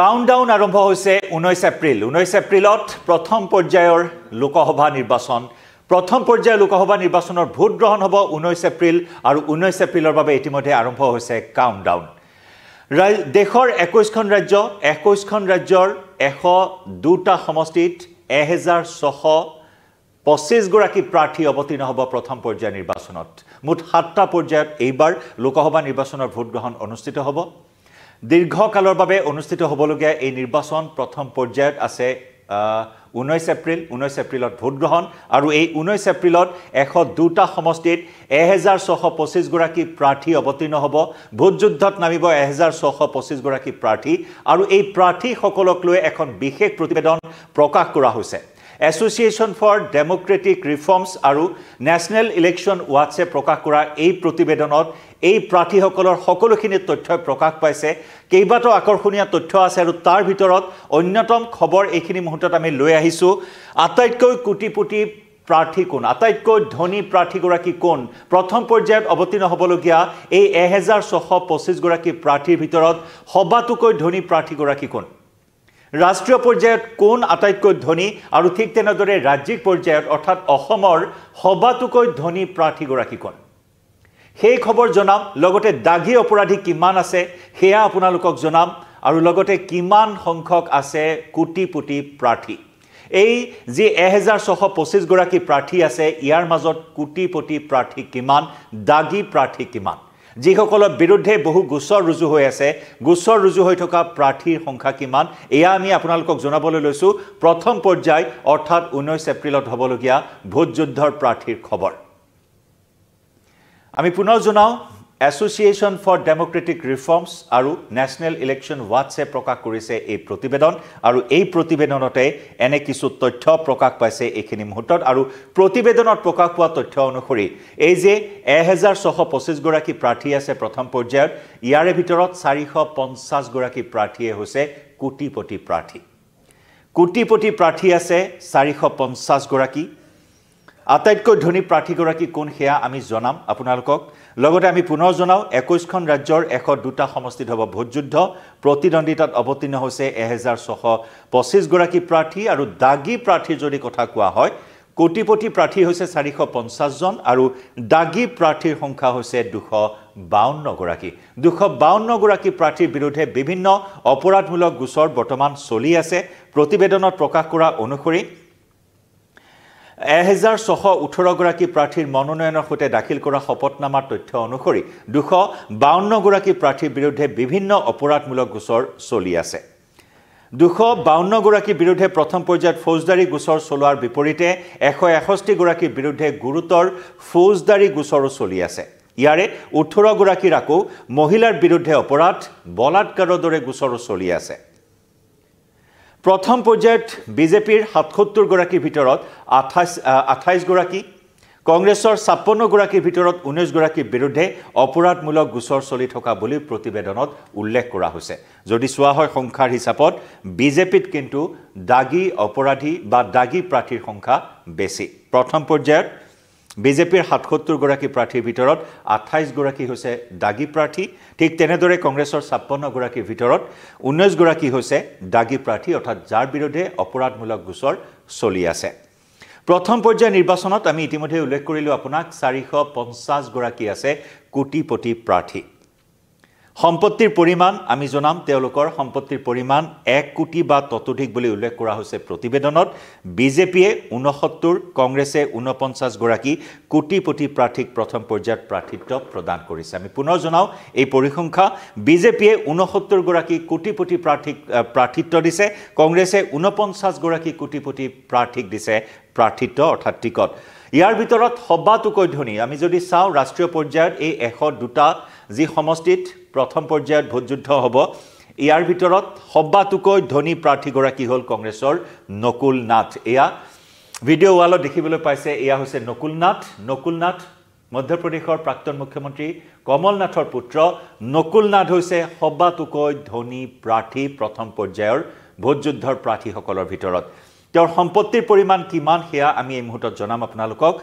countdown আৰম্ভ হৈছে ঊনৈছ এপ্ৰিল ঊনৈছ এপ্ৰিলত প্ৰথম পৰ্যায়ৰ লোকসভা নিৰ্বাচন প্ৰথম পৰ্যায়ৰ লোকসভা নিৰ্বাচনৰ ভোটগ্ৰহণ হ'ব ঊনৈছ এপ্ৰিল আৰু ঊনৈছ এপ্ৰিলৰ বাবে ইতিমধ্যে আৰম্ভ হৈছে কাউণ্টডাউন দেশৰ একৈছখন ৰাজ্য একৈছখন ৰাজ্যৰ এশ দুটা সমষ্টিত এহেজাৰ ছশ পঁচিছগৰাকী প্ৰাৰ্থী অৱতীৰ্ণ হ'ব প্ৰথম পৰ্যায়ৰ নিৰ্বাচনত মুঠ সাতটা পৰ্যায়ত এইবাৰ লোকসভা নিৰ্বাচনৰ ভোটগ্ৰহণ অনুষ্ঠিত হ'ব দীৰ্ঘকালৰ বাবে অনুষ্ঠিত হ'বলগীয়া এই নিৰ্বাচন প্ৰথম পৰ্যায়ত আছে ঊনৈছ এপ্ৰিল ঊনৈছ এপ্ৰিলত ভোটগ্ৰহণ আৰু এই ঊনৈছ এপ্ৰিলত এশ দুটা সমষ্টিত এহেজাৰ ছশ পঁচিছগৰাকী প্ৰাৰ্থী অৱতীৰ্ণ হ'ব ভোটযুদ্ধত নামিব এহেজাৰ ছশ পঁচিছগৰাকী প্ৰাৰ্থী আৰু এই প্ৰাৰ্থীসকলক লৈ এখন বিশেষ প্ৰতিবেদন প্ৰকাশ কৰা হৈছে এছ'চিয়েশ্যন ফৰ ডেম'ক্ৰেটিক ৰিফৰ্মছ আৰু নেশ্যনেল ইলেকশ্যন ৱাটছে প্ৰকাশ কৰা এই প্ৰতিবেদনত এই প্ৰাৰ্থীসকলৰ সকলোখিনি তথ্যই প্ৰকাশ পাইছে কেইবাটাও আকৰ্ষণীয় তথ্য আছে আৰু তাৰ ভিতৰত অন্যতম খবৰ এইখিনি মুহূৰ্তত আমি লৈ আহিছোঁ আটাইতকৈ কোটি কোটিপুটি প্ৰাৰ্থী কোন আটাইতকৈ ধনী প্ৰাৰ্থীগৰাকী কোন প্ৰথম পৰ্যায়ত অৱতীৰ্ণ হ'বলগীয়া এই এহেজাৰ ছশ পঁচিছগৰাকী প্ৰাৰ্থীৰ ভিতৰত সবাতোকৈ ধনী প্ৰাৰ্থীগৰাকী কোন ৰাষ্ট্ৰীয় পৰ্যায়ত কোন আটাইতকৈ ধনী আৰু ঠিক তেনেদৰে ৰাজ্যিক পৰ্যায়ত অৰ্থাৎ অসমৰ সবাতোকৈ ধনী প্ৰাৰ্থীগৰাকী কোন সেই খবৰ জনাম লগতে দাগী অপৰাধী কিমান আছে সেয়া আপোনালোকক জনাম আৰু লগতে কিমান সংখ্যক আছে কোটি পুটি প্ৰাৰ্থী এই যি এহেজাৰ ছশ পঁচিছগৰাকী প্ৰাৰ্থী আছে ইয়াৰ মাজত কোটি পুটি প্ৰাৰ্থী কিমান দাগী প্ৰাৰ্থী কিমান যিসকলৰ বিৰুদ্ধে বহু গোচৰ ৰুজু হৈ আছে গোচৰ ৰুজু হৈ থকা প্ৰাৰ্থীৰ সংখ্যা কিমান এয়া আমি আপোনালোকক জনাবলৈ লৈছোঁ প্ৰথম পৰ্যায় অৰ্থাৎ ঊনৈছ এপ্ৰিলত হ'বলগীয়া ভোটযুদ্ধৰ প্ৰাৰ্থীৰ খবৰ আমি পুনৰ জনাওঁ এছ'চিয়েশ্যন ফৰ ডেম'ক্ৰেটিক ৰিফৰ্মছ আৰু নেশ্যনেল ইলেকশ্যন ৱাটছে প্ৰকাশ কৰিছে এই প্ৰতিবেদন আৰু এই প্ৰতিবেদনতে এনে কিছু তথ্য প্ৰকাশ পাইছে এইখিনি মুহূৰ্তত আৰু প্ৰতিবেদনত প্ৰকাশ পোৱা তথ্য অনুসৰি এই যে এহেজাৰ ছশ পঁচিছগৰাকী প্ৰাৰ্থী আছে প্ৰথম পৰ্যায়ত ইয়াৰে ভিতৰত চাৰিশ পঞ্চাছগৰাকী প্ৰাৰ্থীয়ে হৈছে কোটিপতি প্ৰাৰ্থী কোটিপতি প্ৰাৰ্থী আছে চাৰিশ পঞ্চাছগৰাকী আটাইতকৈ ধনী প্ৰাৰ্থীগৰাকী কোন সেয়া আমি জনাম আপোনালোকক লগতে আমি পুনৰ জনাওঁ একৈছখন ৰাজ্যৰ এশ দুটা সমষ্টিত হ'ব ভোটযুদ্ধ প্ৰতিদ্বন্দ্বিতাত অৱতীৰ্ণ হৈছে এহেজাৰ ছশ পঁচিছগৰাকী প্ৰাৰ্থী আৰু দাগী প্ৰাৰ্থীৰ যদি কথা কোৱা হয় কোটিপতি প্ৰাৰ্থী হৈছে চাৰিশ পঞ্চাছজন আৰু দাগী প্ৰাৰ্থীৰ সংখ্যা হৈছে দুশ বাৱন্নগৰাকী দুশ বাৱন্নগৰাকী প্ৰাৰ্থীৰ বিৰুদ্ধে বিভিন্ন অপৰাধমূলক গোচৰ বৰ্তমান চলি আছে প্ৰতিবেদনত প্ৰকাশ কৰা অনুসৰি এহেজাৰ ছশ ওঠৰগৰাকী প্ৰাৰ্থীৰ মনোনয়নৰ সৈতে দাখিল কৰা শপতনামাৰ তথ্য অনুসৰি দুশ বাৱন্নগৰাকী প্ৰাৰ্থীৰ বিৰুদ্ধে বিভিন্ন অপৰাধমূলক গোচৰ চলি আছে দুশ বাৱন্নগৰাকীৰ বিৰুদ্ধে প্ৰথম পৰ্যায়ত ফৌজদাৰী গোচৰ চলোৱাৰ বিপৰীতে এশ এষষ্ঠিগৰাকীৰ বিৰুদ্ধে গুৰুতৰ ফৌজদাৰী গোচৰো চলি আছে ইয়াৰে ওঠৰগৰাকীৰ আকৌ মহিলাৰ বিৰুদ্ধে অপৰাধ বলাৎকাৰৰ দৰে গোচৰো চলি আছে প্ৰথম পৰ্যায়ত বিজেপিৰ সাতসত্তৰগৰাকীৰ ভিতৰত আঠাইছ আঠাইছগৰাকী কংগ্ৰেছৰ ছাপন্নগৰাকীৰ ভিতৰত ঊনৈছগৰাকীৰ বিৰুদ্ধে অপৰাধমূলক গোচৰ চলি থকা বুলি প্ৰতিবেদনত উল্লেখ কৰা হৈছে যদি চোৱা হয় সংখ্যাৰ হিচাপত বিজেপিত কিন্তু দাগী অপৰাধী বা দাগী প্ৰাৰ্থীৰ সংখ্যা বেছি প্ৰথম পৰ্যায়ত বিজেপিৰ সাতসত্তৰগৰাকী প্ৰাৰ্থীৰ ভিতৰত আঠাইছগৰাকী হৈছে দাগী প্ৰাৰ্থী ঠিক তেনেদৰে কংগ্ৰেছৰ ছাপন্নগৰাকীৰ ভিতৰত ঊনৈছগৰাকী হৈছে দাগী প্ৰাৰ্থী অৰ্থাৎ যাৰ বিৰুদ্ধে অপৰাধমূলক গোচৰ চলি আছে প্ৰথম পৰ্যায়ৰ নিৰ্বাচনত আমি ইতিমধ্যে উল্লেখ কৰিলোঁ আপোনাক চাৰিশ পঞ্চাছগৰাকী আছে কোটিপতি প্ৰাৰ্থী সম্পত্তিৰ পৰিমাণ আমি জনাম তেওঁলোকৰ সম্পত্তিৰ পৰিমাণ এক কোটি বা ততোধিক বুলি উল্লেখ কৰা হৈছে প্ৰতিবেদনত বিজেপিয়ে ঊনসত্তৰ কংগ্ৰেছে ঊনপঞ্চাছগৰাকী কোটিপতি প্ৰাৰ্থীক প্ৰথম পৰ্যায়ত প্ৰাৰ্থিত্ব প্ৰদান কৰিছে আমি পুনৰ জনাওঁ এই পৰিসংখ্যা বিজেপিয়ে ঊনসত্তৰগৰাকী কোটিপতি প্ৰাৰ্থীক প্ৰাৰ্থিত্ব দিছে কংগ্ৰেছে ঊনপঞ্চাছগৰাকী কোটিপতি প্ৰাৰ্থীক দিছে প্ৰাৰ্থিত্ব অৰ্থাৎ টিকট ইয়াৰ ভিতৰত সবাতোকৈ ধনী আমি যদি চাওঁ ৰাষ্ট্ৰীয় পৰ্যায়ত এই এশ দুটা যি সমষ্টিত প্ৰথম পৰ্যায়ত ভোটযুদ্ধ হ'ব ইয়াৰ ভিতৰত সবাতোকৈ ধনী প্ৰাৰ্থীগৰাকী হ'ল কংগ্ৰেছৰ নকুল নাথ এয়া ভিডিঅ' ৱালত দেখিবলৈ পাইছে এয়া হৈছে নকুল নাথ নকুল নাথ মধ্যপ্ৰদেশৰ প্ৰাক্তন মুখ্যমন্ত্ৰী কমল নাথৰ পুত্ৰ নকুল নাথ হৈছে সবাতোকৈ ধনী প্ৰাৰ্থী প্ৰথম পৰ্যায়ৰ ভোটযুদ্ধৰ প্ৰাৰ্থীসকলৰ ভিতৰত তেওঁৰ সম্পত্তিৰ পৰিমাণ কিমান সেয়া আমি এই মুহূৰ্তত জনাম আপোনালোকক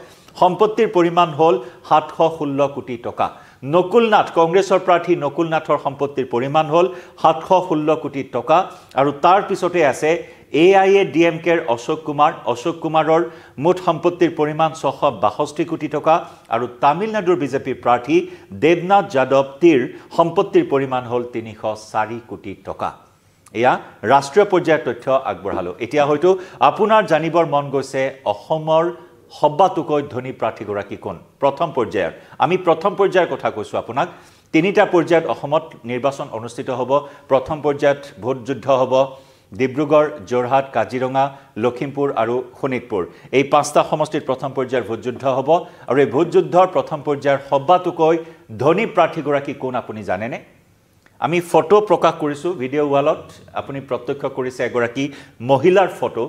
সম্পত্তিৰ পৰিমাণ হ'ল সাতশ ষোল্ল কোটি টকা নকুল নাথ কংগ্ৰেছৰ প্ৰাৰ্থী নকুল নাথৰ সম্পত্তিৰ পৰিমাণ হ'ল সাতশ ষোল্ল কোটি টকা আৰু তাৰ পিছতে আছে A I A D M কেৰ অশোক কুমাৰ অশোক কুমাৰৰ মুঠ সম্পত্তিৰ পৰিমাণ ছশ বাষষ্ঠি কোটি টকা আৰু তামিলনাডুৰ বিজেপিৰ প্ৰাৰ্থী দেৱনাথ যাদৱ টিৰ সম্পত্তিৰ পৰিমাণ হ'ল তিনিশ চাৰি কোটি টকা এয়া ৰাষ্ট্ৰীয় পৰ্যায়ৰ তথ্য আগবঢ়ালোঁ এতিয়া হয়তো আপোনাৰ জানিবৰ মন গৈছে অসমৰ সবাতোকৈ ধনী প্ৰাৰ্থীগৰাকী কোন প্ৰথম পৰ্যায়ৰ আমি প্ৰথম পৰ্যায়ৰ কথা কৈছোঁ আপোনাক তিনিটা পৰ্যায়ত অসমত নিৰ্বাচন অনুষ্ঠিত হ'ব প্ৰথম পৰ্যায়ত ভোটযুদ্ধ হ'ব ডিব্ৰুগড় যোৰহাট কাজিৰঙা লখিমপুৰ আৰু শোণিতপুৰ এই পাঁচটা সমষ্টিত প্ৰথম পৰ্যায়ৰ ভোটযুদ্ধ হ'ব আৰু এই ভোটযুদ্ধৰ প্ৰথম পৰ্যায়ৰ সবাতোকৈ ধনী প্ৰাৰ্থীগৰাকী কোন আপুনি জানেনে আমি ফটো প্ৰকাশ কৰিছোঁ ভিডিঅ' ৱালত আপুনি প্ৰত্যক্ষ কৰিছে এগৰাকী মহিলাৰ ফটো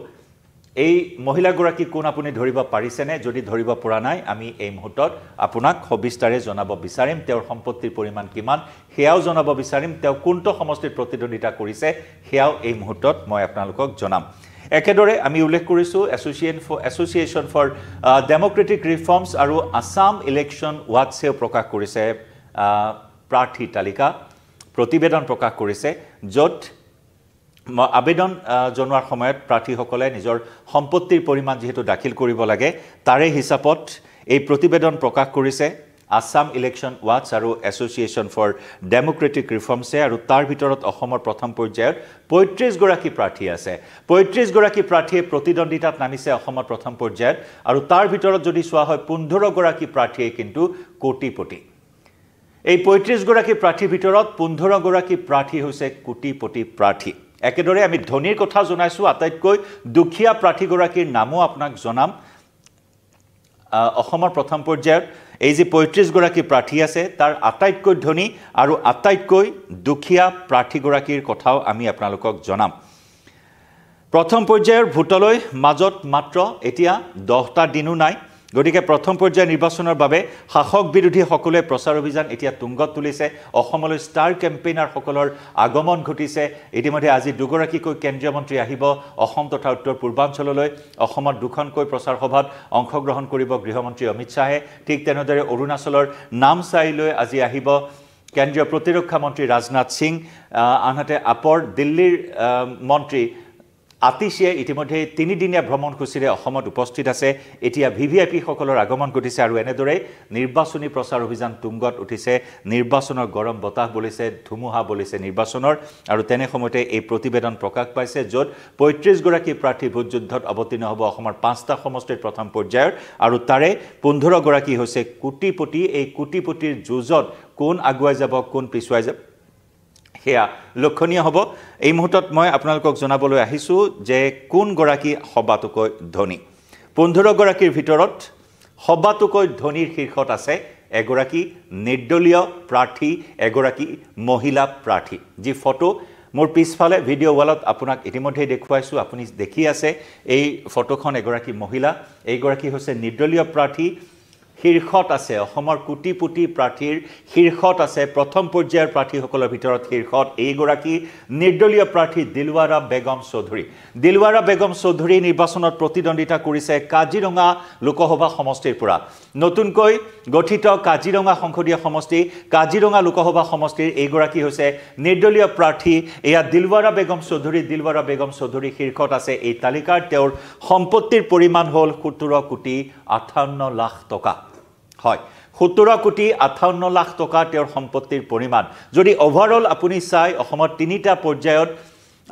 এই মহিলাগৰাকী কোন আপুনি ধৰিব পাৰিছেনে যদি ধৰিব পৰা নাই আমি এই মুহূৰ্তত আপোনাক সবিস্তাৰে জনাব বিচাৰিম তেওঁৰ সম্পত্তিৰ পৰিমাণ কিমান সেয়াও জনাব বিচাৰিম তেওঁ কোনটো সমষ্টিত প্ৰতিদ্বন্দ্বিতা কৰিছে সেয়াও এই মুহূৰ্তত মই আপোনালোকক জনাম একেদৰে আমি উল্লেখ কৰিছোঁ association for Association for Democratic Reforms আৰু আছাম ইলেকশ্যন ৱাটছেও প্ৰকাশ কৰিছে প্ৰাৰ্থীৰ তালিকা প্ৰতিবেদন প্ৰকাশ কৰিছে য'ত আবেদন জনোৱাৰ সময়ত প্ৰাৰ্থীসকলে নিজৰ সম্পত্তিৰ পৰিমাণ যিহেতু দাখিল কৰিব লাগে তাৰে হিচাপত এই প্ৰতিবেদন প্ৰকাশ কৰিছে আছাম ইলেকশ্যন ৱাচ আৰু এছ'চিয়েশ্যন ফৰ ডেম'ক্ৰেটিক ৰিফৰ্মছে আৰু তাৰ ভিতৰত অসমৰ প্ৰথম পৰ্যায়ত পঁয়ত্ৰিছগৰাকী প্ৰাৰ্থী আছে পঁয়ত্ৰিছগৰাকী প্ৰাৰ্থীয়ে প্ৰতিদ্বন্দ্বিতাত নামিছে অসমৰ প্ৰথম পৰ্যায়ত আৰু তাৰ ভিতৰত যদি চোৱা হয় পোন্ধৰগৰাকী প্ৰাৰ্থীয়ে কিন্তু কোটিপতি এই পঁয়ত্ৰিছগৰাকী প্ৰাৰ্থীৰ ভিতৰত পোন্ধৰগৰাকী প্ৰাৰ্থী হৈছে কোটিপতি প্ৰাৰ্থী একেদৰে আমি ধনীৰ কথা জনাইছোঁ আটাইতকৈ দুখীয়া প্ৰাৰ্থীগৰাকীৰ নামো আপোনাক জনাম অসমৰ প্ৰথম পৰ্যায়ত এই যি পঁয়ত্ৰিছগৰাকী প্ৰাৰ্থী আছে তাৰ আটাইতকৈ ধনী আৰু আটাইতকৈ দুখীয়া প্ৰাৰ্থীগৰাকীৰ কথাও আমি আপোনালোকক জনাম প্ৰথম পৰ্যায়ৰ ভোটলৈ মাজত মাত্ৰ এতিয়া দহটা দিনো নাই গতিকে প্ৰথম পৰ্যায়ৰ নিৰ্বাচনৰ বাবে শাসক বিৰোধীসকলে প্ৰচাৰ অভিযান এতিয়া তুংগত তুলিছে অসমলৈ ষ্টাৰ কেম্পেইনাৰসকলৰ আগমন ঘটিছে ইতিমধ্যে আজি দুগৰাকীকৈ কেন্দ্ৰীয় মন্ত্ৰী আহিব অসম তথা উত্তৰ পূৰ্বাঞ্চললৈ অসমত দুখনকৈ প্ৰচাৰ সভাত অংশগ্ৰহণ কৰিব গৃহমন্ত্ৰী অমিত শ্বাহে ঠিক তেনেদৰে অৰুণাচলৰ নামচাইলৈ আজি আহিব কেন্দ্ৰীয় প্ৰতিৰক্ষা মন্ত্ৰী ৰাজনাথ সিং আনহাতে আপৰ দিল্লীৰ মন্ত্ৰী আতিশীয়ে ইতিমধ্যে তিনিদিনীয়া ভ্ৰমণসূচীৰে অসমত উপস্থিত আছে এতিয়া ভি ভি আই পিসকলৰ আগমন ঘটিছে আৰু এনেদৰে নিৰ্বাচনী প্ৰচাৰ অভিযান তুংগত উঠিছে নিৰ্বাচনৰ গৰম বতাহ বলিছে ধুমুহা বলিছে নিৰ্বাচনৰ আৰু তেনে সময়তে এই প্ৰতিবেদন প্ৰকাশ পাইছে য'ত পঁয়ত্ৰিছগৰাকী প্ৰাৰ্থী ভোটযুদ্ধত অৱতীৰ্ণ হ'ব অসমৰ পাঁচটা সমষ্টিৰ প্ৰথম পৰ্যায়ৰ আৰু তাৰে পোন্ধৰগৰাকী হৈছে কোটিপতি এই কোটিপতিৰ যুঁজত কোন আগুৱাই যাব কোন পিছুৱাই যাব সেয়া লক্ষণীয় হ'ব এই মুহূৰ্তত মই আপোনালোকক জনাবলৈ আহিছোঁ যে কোনগৰাকী সবাতোকৈ ধনী পোন্ধৰগৰাকীৰ ভিতৰত সবাতোকৈ ধনীৰ শীৰ্ষত আছে এগৰাকী নিৰ্দলীয় প্ৰাৰ্থী এগৰাকী মহিলা প্ৰাৰ্থী যি ফটো মোৰ পিছফালে ভিডিঅ' ৱালত আপোনাক ইতিমধ্যেই দেখুৱাইছোঁ আপুনি দেখি আছে এই ফটোখন এগৰাকী মহিলা এইগৰাকী হৈছে নিৰ্দলীয় প্ৰাৰ্থী শীৰ্ষত আছে অসমৰ কোটি পুটি প্ৰাৰ্থীৰ শীৰ্ষত আছে প্ৰথম পৰ্যায়ৰ প্ৰাৰ্থীসকলৰ ভিতৰত শীৰ্ষত এইগৰাকী নিৰ্দলীয় প্ৰাৰ্থী দিলৱাৰা বেগম চৌধুৰী দিলৱাৰা বেগম চৌধুৰী নিৰ্বাচনত প্ৰতিদ্বন্দ্বিতা কৰিছে কাজিৰঙা লোকসভা সমষ্টিৰ পৰা নতুনকৈ গঠিত কাজিৰঙা সংসদীয় সমষ্টি কাজিৰঙা লোকসভা সমষ্টিৰ এইগৰাকী হৈছে নিৰ্দলীয় প্ৰাৰ্থী এয়া দিলৱাৰা বেগম চৌধুৰী দিলৱাৰা বেগম চৌধুৰী শীৰ্ষত আছে এই তালিকাৰ তেওঁৰ সম্পত্তিৰ পৰিমাণ হ'ল সোতৰ কোটি আঠাৱন্ন লাখ টকা হয় সোতৰ কোটি আঠাৱন্ন লাখ টকা তেওঁৰ সম্পত্তিৰ পৰিমাণ যদি অভাৰঅল আপুনি চাই অসমত তিনিটা পৰ্যায়ত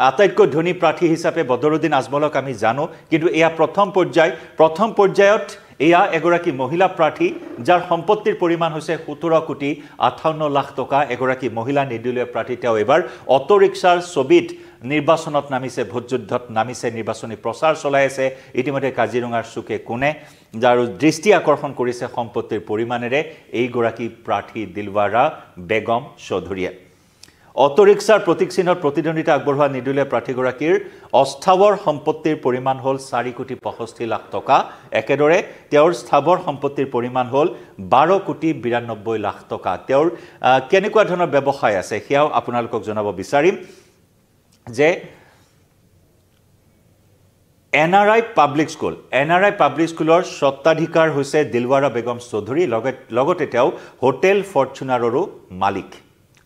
আটাইতকৈ ধনী প্ৰাৰ্থী হিচাপে বদৰুদ্দিন আজমলক আমি জানো কিন্তু এয়া প্ৰথম পৰ্যায় প্ৰথম পৰ্যায়ত এয়া এগৰাকী মহিলা প্ৰাৰ্থী যাৰ সম্পত্তিৰ পৰিমাণ হৈছে সোতৰ কোটি আঠাৱন্ন লাখ টকা এগৰাকী মহিলা নিৰ্দলীয় প্ৰাৰ্থী তেওঁ এইবাৰ অটো ৰিক্সাৰ ছবিত নিৰ্বাচনত নামিছে ভোটযুদ্ধত নামিছে নিৰ্বাচনী প্ৰচাৰ চলাই আছে ইতিমধ্যে কাজিৰঙাৰ চুকে কোনে আৰু দৃষ্টি আকৰ্ষণ কৰিছে সম্পত্তিৰ পৰিমাণেৰে এইগৰাকী প্ৰাৰ্থী দিলৱাৰা বেগম চৌধুৰীয়ে অট'ৰিক্সাৰ প্ৰতীক চিহ্নত প্ৰতিদ্বন্দ্বিতা আগবঢ়োৱা নিৰ্দলীয় প্ৰাৰ্থীগৰাকীৰ অস্থাৱৰ সম্পত্তিৰ পৰিমাণ হ'ল চাৰি কোটি পঁষষ্ঠি লাখ টকা একেদৰে তেওঁৰ স্থাৱৰ সম্পত্তিৰ পৰিমাণ হ'ল বাৰ কোটি বিৰান্নব্বৈ লাখ টকা তেওঁৰ কেনেকুৱা ধৰণৰ ব্যৱসায় আছে সেয়াও আপোনালোকক জনাব বিচাৰিম যে N R I Public School N R I Public স্কুলৰ স্বত্বাধিকাৰ হৈছে দিলৱাৰা বেগম চৌধুৰী লগতে তেওঁ হোটেল ফৰ্চুনাৰৰো মালিক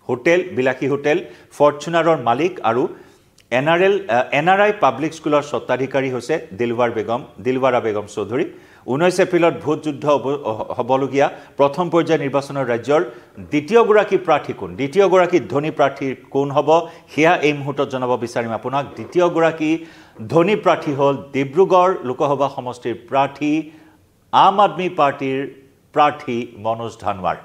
হোটেল বিলাসী হোটেল ফৰ্চুনাৰৰ মালিক আৰু N R L N R I Public স্কুলৰ স্বত্বাধিকাৰী হৈছে দিলৱাৰ বেগম দিলৱাৰা বেগম চৌধুৰী ঊনৈছ এপ্ৰিলত ভোটযুদ্ধ হ'ব হ'বলগীয়া প্ৰথম পৰ্যায়ৰ নিৰ্বাচনৰ ৰাজ্যৰ দ্বিতীয়গৰাকী প্ৰাৰ্থী কোন দ্বিতীয়গৰাকী ধনী প্ৰাৰ্থী কোন হ'ব সেয়া এই মুহূৰ্তত জনাব বিচাৰিম আপোনাক দ্বিতীয়গৰাকী ধনী প্ৰাৰ্থী হ'ল ডিব্ৰুগড় লোকসভা সমষ্টিৰ প্ৰাৰ্থী আম আদমী পাৰ্টীৰ প্ৰাৰ্থী মনোজ ধানৱাৰ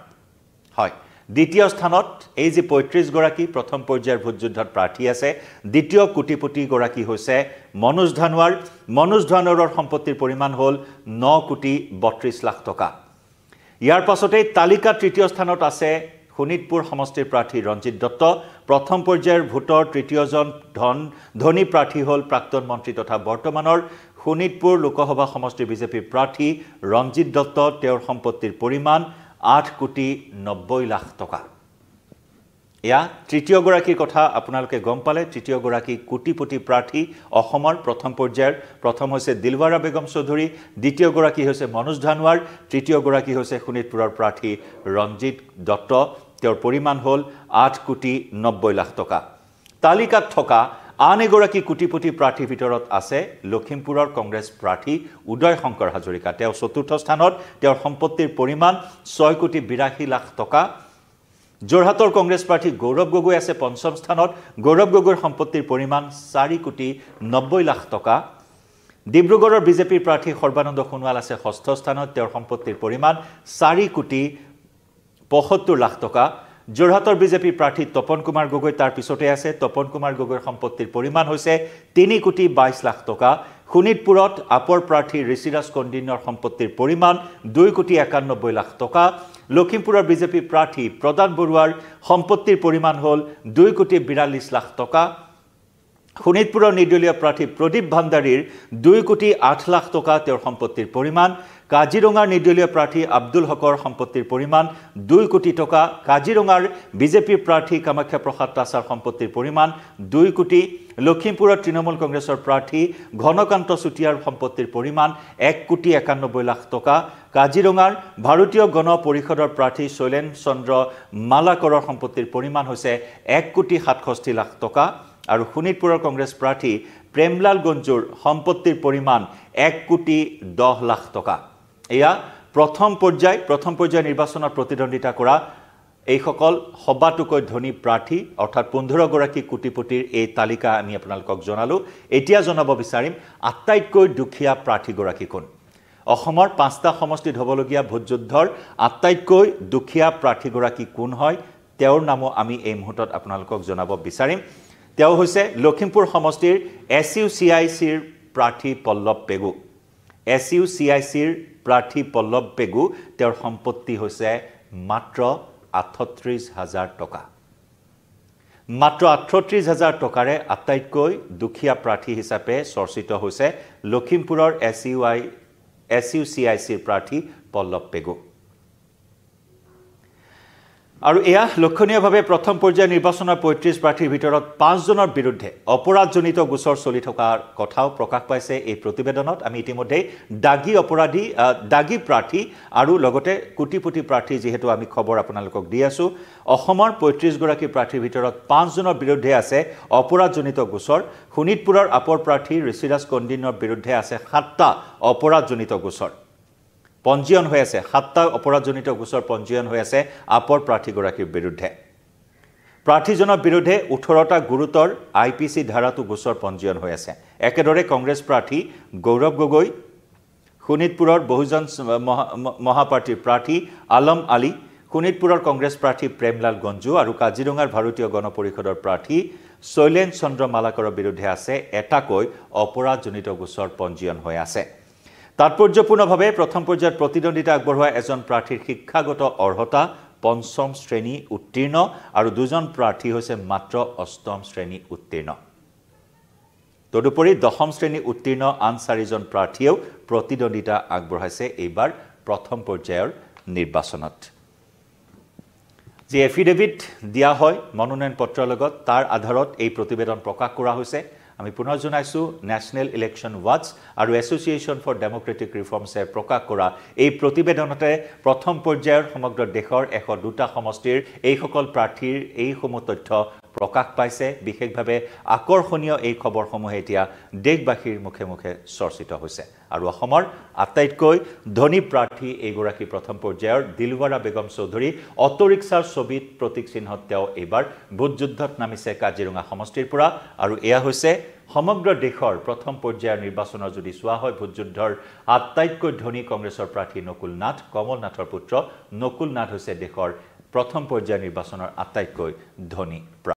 হয় দ্বিতীয় স্থানত এই যে পঁয়ত্ৰিছগৰাকী প্ৰথম পৰ্যায়ৰ ভোটযুদ্ধত প্ৰাৰ্থী আছে দ্বিতীয় কোটিপতিগৰাকী হৈছে মনোজ ধানোৱাৰ মনোজ ধানোৱাৰৰ সম্পত্তিৰ পৰিমাণ হ'ল ন কোটি বত্ৰিছ লাখ টকা ইয়াৰ পাছতেই তালিকা তৃতীয় স্থানত আছে শোণিতপুৰ সমষ্টিৰ প্ৰাৰ্থী ৰঞ্জিত দত্ত প্ৰথম পৰ্যায়ৰ ভোটৰ তৃতীয়জন ধন ধনী প্ৰাৰ্থী হ'ল প্ৰাক্তন মন্ত্ৰী তথা বৰ্তমানৰ শোণিতপুৰ লোকসভা সমষ্টিৰ বিজেপিৰ প্ৰাৰ্থী ৰঞ্জিত দত্ত তেওঁৰ সম্পত্তিৰ পৰিমাণ আঠ কোটি নব্বৈ লাখ টকা এয়া তৃতীয়গৰাকীৰ কথা আপোনালোকে গম পালে তৃতীয়গৰাকী কোটিপতি প্ৰাৰ্থী অসমৰ প্ৰথম পৰ্যায়ৰ প্ৰথম হৈছে দিলৱাৰা বেগম চৌধুৰী দ্বিতীয়গৰাকী হৈছে মনোজ ধানোৱাৰ তৃতীয়গৰাকী হৈছে শোণিতপুৰৰ প্ৰাৰ্থী ৰঞ্জিত দত্ত তেওঁৰ পৰিমাণ হ'ল আঠ কোটি নব্বৈ লাখ টকা তালিকাত থকা আন এগৰাকী কোটিপতি প্ৰাৰ্থীৰ ভিতৰত আছে লখিমপুৰৰ কংগ্ৰেছ প্ৰাৰ্থী উদয় শংকৰ হাজৰিকা তেওঁ চতুৰ্থ স্থানত তেওঁৰ সম্পত্তিৰ পৰিমাণ ছয় কোটি বিৰাশী লাখ টকা যোৰহাটৰ কংগ্ৰেছ প্ৰাৰ্থী গৌৰৱ গগৈ আছে পঞ্চম স্থানত গৌৰৱ গগৈৰ সম্পত্তিৰ পৰিমাণ চাৰি কোটি নব্বৈ লাখ টকা ডিব্ৰুগড়ৰ বিজেপিৰ প্ৰাৰ্থী সৰ্বানন্দ সোণোৱাল আছে ষষ্ঠ স্থানত তেওঁৰ সম্পত্তিৰ পৰিমাণ চাৰি কোটি পঁয়সত্তৰ লাখ টকা যোৰহাটৰ বিজেপি প্ৰাৰ্থী তপন কুমাৰ গগৈ তাৰ পিছতে আছে তপন কুমাৰ গগৈৰ সম্পত্তিৰ পৰিমাণ হৈছে তিনি কোটি বাইছ লাখ টকা শোণিতপুৰত আপৰ প্ৰাৰ্থী ঋষিৰাজ কণ্ডিন্যৰ সম্পত্তিৰ পৰিমাণ দুই কোটি একানব্বৈ লাখ টকা লখিমপুৰৰ বিজেপি প্ৰাৰ্থী প্ৰদান বৰুৱাৰ সম্পত্তিৰ পৰিমাণ হ'ল দুই কোটি বিৰাল্লিছ লাখ টকা শোণিতপুৰৰ নিৰ্দলীয় প্ৰাৰ্থী প্ৰদীপ ভাণ্ডাৰীৰ দুই কোটি আঠ লাখ টকা তেওঁৰ সম্পত্তিৰ পৰিমাণ কাজিৰঙাৰ নিৰ্দলীয় প্ৰাৰ্থী আব্দুল হকৰ সম্পত্তিৰ পৰিমাণ দুই কোটি টকা কাজিৰঙাৰ বিজেপিৰ প্ৰাৰ্থী কামাখ্যা প্ৰসাদ দাসৰ সম্পত্তিৰ পৰিমাণ দুই কোটি লখিমপুৰৰ তৃণমূল কংগ্ৰেছৰ প্ৰাৰ্থী ঘনকান্ত চুতীয়াৰ সম্পত্তিৰ পৰিমাণ এক কোটি একানব্বৈ লাখ টকা কাজিৰঙাৰ ভাৰতীয় গণ পৰিষদৰ প্ৰাৰ্থী শৈলেন চন্দ্ৰ মালাকৰৰ সম্পত্তিৰ পৰিমাণ হৈছে এক কোটি সাতষষ্ঠি লাখ টকা আৰু শোণিতপুৰৰ কংগ্ৰেছ প্ৰাৰ্থী প্ৰেমলাল গঞ্জুৰ সম্পত্তিৰ পৰিমাণ এক কোটি দহ লাখ টকা এয়া প্ৰথম পৰ্যায় প্ৰথম পৰ্যায়ৰ নিৰ্বাচনত প্ৰতিদ্বন্দ্বিতা কৰা এইসকল সবাতোকৈ ধনী প্ৰাৰ্থী অৰ্থাৎ পোন্ধৰগৰাকী কোটিপতিৰ এই তালিকা আমি আপোনালোকক জনালোঁ এতিয়া জনাব বিচাৰিম আটাইতকৈ দুখীয়া প্ৰাৰ্থীগৰাকী কোন অসমৰ পাঁচটা সমষ্টিত হ'বলগীয়া ভোটযুদ্ধৰ আটাইতকৈ দুখীয়া প্ৰাৰ্থীগৰাকী কোন হয় তেওঁৰ নামো আমি এই মুহূৰ্তত আপোনালোকক জনাব বিচাৰিম তেওঁ হৈছে লখিমপুৰ সমষ্টিৰ এছ ইউ চি আই চিৰ প্ৰাৰ্থী Pallav Pegu S U C I চিৰ প্ৰাৰ্থী পল্লৱ পেগু তেওঁৰ সম্পত্তি হৈছে মাত্ৰ আঠত্ৰিছ হাজাৰ টকা মাত্ৰ আঠত্ৰিছ হাজাৰ টকাৰে আটাইতকৈ দুখীয়া প্ৰাৰ্থী হিচাপে চৰ্চিত হৈছে লখিমপুৰৰ S U I S U C I চিৰ প্ৰাৰ্থী পল্লৱ পেগু আৰু এয়া লক্ষণীয়ভাৱে প্ৰথম পৰ্যায়ৰ নিৰ্বাচনৰ পঁয়ত্ৰিছ প্ৰাৰ্থীৰ ভিতৰত পাঁচজনৰ বিৰুদ্ধে অপৰাধজনিত গোচৰ চলি থকাৰ কথাও প্ৰকাশ পাইছে এই প্ৰতিবেদনত আমি ইতিমধ্যে দাগী অপৰাধী দাগী প্ৰাৰ্থী আৰু লগতে কোটি কোটিপতি প্ৰাৰ্থী যিহেতু আমি খবৰ আপোনালোকক দি আছোঁ অসমৰ পঁয়ত্ৰিছগৰাকী প্ৰাৰ্থীৰ ভিতৰত পাঁচজনৰ বিৰুদ্ধে আছে অপৰাধজনিত গোচৰ শোণিতপুৰৰ আপৰ প্ৰাৰ্থী ঋষিৰাজ কন্দিনৰ বিৰুদ্ধে আছে সাতটা অপৰাধজনিত গোচৰ পঞ্জীয়ন হৈ আছে সাতটা অপৰাধজনিত গোচৰ পঞ্জীয়ন হৈ আছে আপৰ প্ৰাৰ্থীগৰাকীৰ বিৰুদ্ধে প্ৰাৰ্থীজনৰ বিৰুদ্ধে ওঠৰটা গুৰুতৰ আই পি চি ধাৰাটো গোচৰ পঞ্জীয়ন হৈ আছে একেদৰে কংগ্ৰেছ প্ৰাৰ্থী গৌৰৱ গগৈ শোণিতপুৰৰ বহুজন মহাপাৰ্টীৰ প্ৰাৰ্থী আলম আলী শোণিতপুৰৰ কংগ্ৰেছ প্ৰাৰ্থী প্ৰেমলাল গঞ্জু আৰু কাজিৰঙাৰ ভাৰতীয় গণ পৰিষদৰ প্ৰাৰ্থী শৈলেন চন্দ্ৰ মালাকৰৰ বিৰুদ্ধে আছে এটাকৈ অপৰাধজনিত গোচৰ পঞ্জীয়ন হৈ আছে তাৎপৰ্যপূৰ্ণভাৱে প্ৰথম পৰ্যায়ত প্ৰতিদ্বন্দ্বিতা আগবঢ়োৱা এজন প্ৰাৰ্থীৰ শিক্ষাগত অৰ্হতা পঞ্চম শ্ৰেণী উত্তীৰ্ণ আৰু দুজন প্ৰাৰ্থী হৈছে মাত্ৰ অষ্টম শ্ৰেণী উত্তীৰ্ণ তদুপৰি দশম শ্ৰেণী উত্তীৰ্ণ আন চাৰিজন প্ৰাৰ্থীয়েও প্ৰতিদ্বন্দ্বিতা আগবঢ়াইছে এইবাৰ প্ৰথম পৰ্যায়ৰ নিৰ্বাচনত যি এফিডেভিট দিয়া হয় মনোনয়ন পত্ৰৰ লগত তাৰ আধাৰত এই প্ৰতিবেদন প্ৰকাশ কৰা হৈছে আমি পুনৰ জনাইছোঁ নেশ্যনেল ইলেকশ্যন ৱাচ আৰু এছ'চিয়েশ্যন ফৰ ডেম'ক্ৰেটিক ৰিফৰ্মছে প্ৰকাশ কৰা এই প্ৰতিবেদনতে প্ৰথম পৰ্যায়ৰ সমগ্ৰ দেশৰ এশ দুটা সমষ্টিৰ এইসকল প্ৰাৰ্থীৰ এইসমূহ তথ্য প্ৰকাশ পাইছে বিশেষভাৱে আকৰ্ষণীয় এই খবৰসমূহে এতিয়া দেশবাসীৰ মুখে মুখে চৰ্চিত হৈছে আৰু অসমৰ আটাইতকৈ ধনী প্ৰাৰ্থী এইগৰাকী প্ৰথম পৰ্যায়ৰ দিলৱাৰা বেগম চৌধুৰী অটো ৰিক্সাৰ ছবিত প্ৰতীক চিহ্নত তেওঁ এইবাৰ ভোটযুদ্ধত নামিছে কাজিৰঙা সমষ্টিৰ পৰা আৰু এয়া হৈছে সমগ্ৰ দেশৰ প্ৰথম পৰ্যায়ৰ নিৰ্বাচনৰ যদি চোৱা হয় ভোটযুদ্ধৰ আটাইতকৈ ধনী কংগ্ৰেছৰ প্ৰাৰ্থী নকুল নাথ কমল নাথৰ পুত্ৰ নকুল নাথ হৈছে দেশৰ প্ৰথম পৰ্যায়ৰ নিৰ্বাচনৰ আটাইতকৈ ধনী প্ৰাৰ্থী